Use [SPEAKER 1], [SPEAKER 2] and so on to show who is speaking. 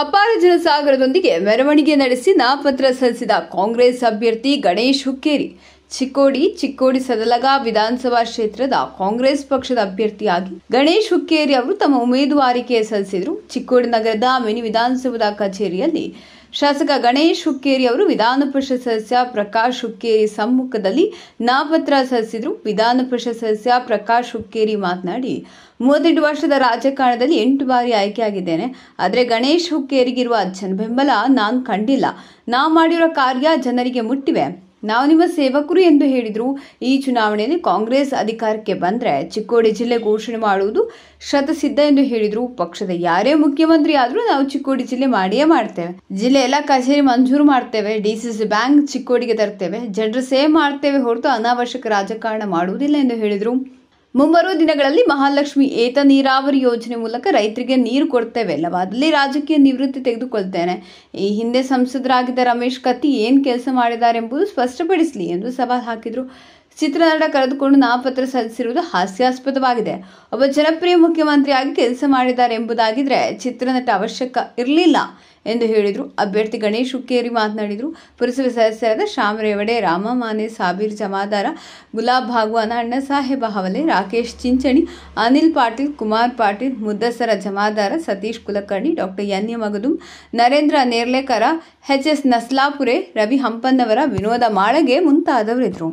[SPEAKER 1] ಅಪಾರ ಜನಸಾಗರದೊಂದಿಗೆ ಮೆರವಣಿಗೆ ನಡೆಸಿ ನಾಮಪತ್ರ ಸಲ್ಲಿಸಿದ ಕಾಂಗ್ರೆಸ್ ಅಭ್ಯರ್ಥಿ ಗಣೇಶ್ ಹುಕ್ಕೇರಿ ಚಿಕ್ಕೋಡಿ ಚಿಕ್ಕೋಡಿ ಸದಲಗಾ ವಿಧಾನಸಭಾ ಕ್ಷೇತ್ರದ ಕಾಂಗ್ರೆಸ್ ಪಕ್ಷದ ಅಭ್ಯರ್ಥಿಯಾಗಿ ಗಣೇಶ್ ಹುಕ್ಕೇರಿ ಅವರು ತಮ್ಮ ಉಮೇದುವಾರಿಕೆ ಸಲ್ಲಿಸಿದರು ಚಿಕ್ಕೋಡಿ ನಗರದ ಮಿನಿ ವಿಧಾನಸಭಾ ಕಚೇರಿಯಲ್ಲಿ ಶಾಸಕ ಗಣೇಶ್ ಹುಕ್ಕೇರಿ ಅವರು ವಿಧಾನ ಪರಿಷತ್ ಸದಸ್ಯ ಪ್ರಕಾಶ್ ಹುಕ್ಕೇರಿ ಸಮ್ಮುಖದಲ್ಲಿ ನಾಮಪತ್ರ ಸಲ್ಲಿಸಿದರು ವಿಧಾನ ಪರಿಷತ್ ಸದಸ್ಯ ಪ್ರಕಾಶ್ ಹುಕ್ಕೇರಿ ಮಾತನಾಡಿ ಮೂವತ್ತೆಂಟು ವರ್ಷದ ರಾಜಕಾರಣದಲ್ಲಿ ಎಂಟು ಬಾರಿ ಆಯ್ಕೆಯಾಗಿದ್ದೇನೆ ಆದರೆ ಗಣೇಶ್ ಹುಕ್ಕೇರಿಗಿರುವ ಜನ ಬೆಂಬಲ ನಾನು ಕಂಡಿಲ್ಲ ನಾವು ಮಾಡಿರೋ ಕಾರ್ಯ ಜನರಿಗೆ ಮುಟ್ಟಿವೆ ನಾವು ನಿಮ್ಮ ಸೇವಕರು ಎಂದು ಹೇಳಿದರು ಈ ಚುನಾವಣೆಯಲ್ಲಿ ಕಾಂಗ್ರೆಸ್ ಅಧಿಕಾರಕ್ಕೆ ಬಂದರೆ ಚಿಕ್ಕೋಡಿ ಜಿಲ್ಲೆ ಘೋಷಣೆ ಮಾಡುವುದು ಶತಸಿದ್ಧ ಎಂದು ಹೇಳಿದರು ಪಕ್ಷದ ಯಾರೇ ಮುಖ್ಯಮಂತ್ರಿ ಆದರೂ ನಾವು ಚಿಕ್ಕೋಡಿ ಜಿಲ್ಲೆ ಮಾಡಿಯೇ ಮಾಡ್ತೇವೆ ಜಿಲ್ಲೆ ಎಲ್ಲ ಕಚೇರಿ ಮಂಜೂರು ಮಾಡ್ತೇವೆ ಡಿ ಸಿ ಸಿ ಬ್ಯಾಂಕ್ ಚಿಕ್ಕೋಡಿಗೆ ತರ್ತೇವೆ ಜನರ ಸೇವೆ ಮಾಡ್ತೇವೆ ಹೊರತು ಅನಾವಶ್ಯಕ ರಾಜಕಾರಣ ಮಾಡುವುದಿಲ್ಲ ಎಂದು ಹೇಳಿದರು ಮುಂಬರುವ ದಿನಗಳಲ್ಲಿ ಮಹಾಲಕ್ಷ್ಮಿ ಏತ ನೀರಾವರಿ ಯೋಜನೆ ಮೂಲಕ ರೈತರಿಗೆ ನೀರು ಕೊಡ್ತೇವೆ ಅಲ್ಲವಾದಲ್ಲಿ ರಾಜಕೀಯ ನಿವೃತ್ತಿ ತೆಗೆದುಕೊಳ್ತೇನೆ ಈ ಹಿಂದೆ ಸಂಸದರಾಗಿದ್ದ ರಮೇಶ್ ಕತ್ತಿ ಏನು ಕೆಲಸ ಮಾಡಿದ್ದಾರೆ ಎಂಬುದು ಸ್ಪಷ್ಟಪಡಿಸಲಿ ಎಂದು ಸವಾಲ್ ಹಾಕಿದ್ರು ಚಿತ್ರನಟ ಕರೆದುಕೊಂಡು ನಾಮಪತ್ರ ಸಲ್ಲಿಸಿರುವುದು ಹಾಸ್ಯಾಸ್ಪದವಾಗಿದೆ ಒಬ್ಬ ಜನಪ್ರಿಯ ಮುಖ್ಯಮಂತ್ರಿಯಾಗಿ ಕೆಲಸ ಮಾಡಿದ್ದಾರೆ ಎಂಬುದಾಗಿದ್ರೆ ಚಿತ್ರನಟ ಅವಶ್ಯಕ ಇರಲಿಲ್ಲ ಎಂದು ಹೇಳಿದರು ಅಭ್ಯರ್ಥಿ ಗಣೇಶ್ ಹುಕ್ಕೇರಿ ಮಾತನಾಡಿದರು ಪುರಸಭೆ ಸದಸ್ಯರಾದ Shyam ರೇವಡೆ Rama Mane Sabir Jamadar Gulab Bhagwan Anna Saheb Havale Rakesh Chinchani Anil Patil Kumar Patil Muddasar Jamadar Satish Kulkarni doctor N A Magadum Narendra Nerlekar H S Naslapure Ravi Hampannavar Vinod Malage ಮುಂತಾದವರಿದ್ದರು